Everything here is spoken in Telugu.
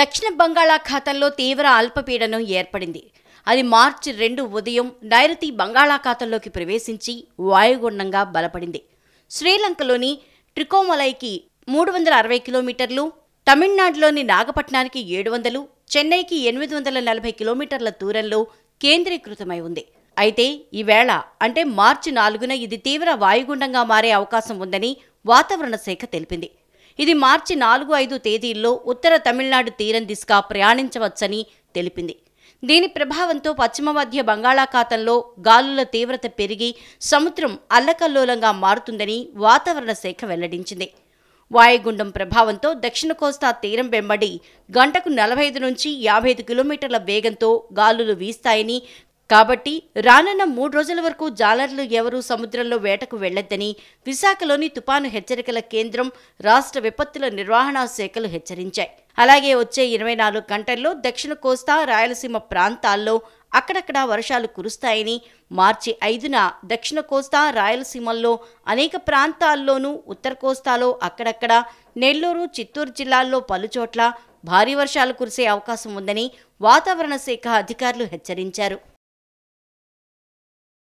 దక్షిణ బంగాళాఖాతంలో తీవ్ర అల్పపీడనం ఏర్పడింది అది మార్చి రెండు ఉదయం నైరుతి బంగాళాఖాతంలోకి ప్రవేశించి వాయుగుండంగా బలపడింది శ్రీలంకలోని ట్రికోమలైకి మూడు వందల అరవై కిలోమీటర్లు తమిళనాడులోని నాగపట్నానికి ఏడు వందలు చెన్నైకి ఎనిమిది వందల నలభై కిలోమీటర్ల దూరంలో కేంద్రీకృతమై ఉంది అయితే ఈవేళ అంటే మార్చి నాలుగున ఇది తీవ్ర వాయుగుండంగా మారే అవకాశం ఉందని వాతావరణ శాఖ తెలిపింది ఇది మార్చి నాలుగు ఐదు తేదీల్లో ఉత్తర తమిళనాడు తీరం దిశగా ప్రయాణించవచ్చని తెలిపింది దీని ప్రభావంతో పశ్చిమ మధ్య బంగాళాఖాతంలో గాలుల తీవ్రత పెరిగి సముద్రం అల్లకల్లోలంగా మారుతుందని వాతావరణ శాఖ వెల్లడించింది వాయుగుండం ప్రభావంతో దక్షిణ కోస్తా తీరం వెంబడి గంటకు నలభై ఐదు నుంచి యాభై ఐదు కిలోమీటర్ల వేగంతో గాలులు వీస్తాయని కాబట్టి రానున్న మూడు రోజుల వరకు జాలర్లు ఎవరూ సముద్రంలో వేటకు వెళ్లొద్దని విశాఖలోని తుపాను హెచ్చరికల కేంద్రం రాష్ట్ర విపత్తుల నిర్వహణ శాఖలు హెచ్చరించాయి అలాగే వచ్చే ఇరవై నాలుగు గంటల్లో దక్షిణ కోస్తా రాయలసీమ ప్రాంతాల్లో అక్కడక్కడా వర్షాలు కురుస్తాయని మార్చి ఐదున దక్షిణ కోస్తా రాయలసీమల్లో అనేక ప్రాంతాల్లోనూ ఉత్తర కోస్తాలో అక్కడక్కడ నెల్లూరు చిత్తూరు జిల్లాల్లో పలుచోట్ల భారీ వర్షాలు కురిసే అవకాశం ఉందని వాతావరణ శాఖ అధికారులు హెచ్చరించారు